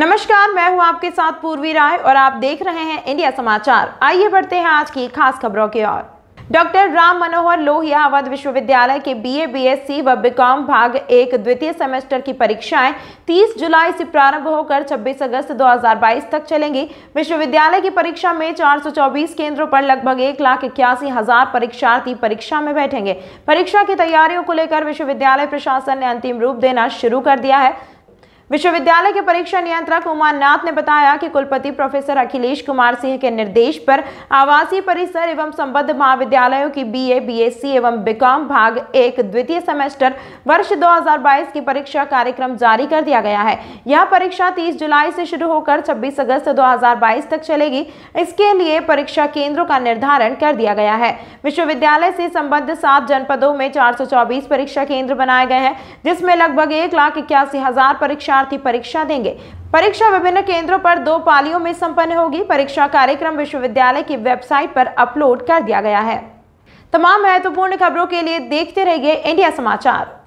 नमस्कार मैं हूं आपके साथ पूर्वी राय और आप देख रहे हैं इंडिया समाचार आइए बढ़ते हैं आज की खास खबरों की ओर डॉक्टर राम मनोहर लोहिया अवध विश्वविद्यालय के बीए बीएससी व बीकॉम भाग एक द्वितीय सेमेस्टर की परीक्षाएं 30 जुलाई से प्रारंभ होकर 26 अगस्त 2022 तक चलेंगी विश्वविद्यालय की परीक्षा में 424 केंद्रों पर लगभग एक लाख इक्यासी हजार परीक्षार्थी परीक्षा में बैठेंगे परीक्षा की तैयारियों को लेकर विश्वविद्यालय प्रशासन ने अंतिम रूप देना शुरू कर दिया है विश्वविद्यालय के परीक्षा नियंत्रक उमा नाथ ने बताया कि कुलपति प्रोफेसर अखिलेश कुमार सिंह के निर्देश पर आवासीय परिसर एवं संबद्ध महाविद्यालयों की बीए, बीएससी एवं बीकॉम भाग एक द्वितीय सेमेस्टर वर्ष 2022 की परीक्षा कार्यक्रम जारी कर दिया गया है यह परीक्षा 30 जुलाई से शुरू होकर 26 अगस्त 2022 तक चलेगी इसके लिए परीक्षा केंद्रों का निर्धारण कर दिया गया है विश्वविद्यालय से संबद्ध सात जनपदों में चार परीक्षा केंद्र बनाए गए हैं जिसमें लगभग एक लाख इक्यासी हजार परीक्षा परीक्षार्थी परीक्षा देंगे परीक्षा विभिन्न केंद्रों पर दो पालियों में संपन्न होगी परीक्षा कार्यक्रम विश्वविद्यालय की वेबसाइट पर अपलोड कर दिया गया है तमाम महत्वपूर्ण खबरों के लिए देखते रहिए इंडिया समाचार